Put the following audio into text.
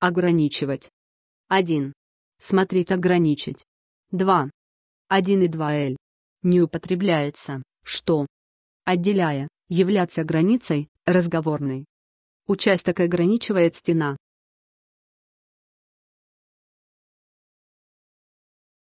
Ограничивать. 1. Смотреть ограничить. 2. 1 и 2L. Не употребляется, что, отделяя, являться границей, разговорной. Участок ограничивает стена.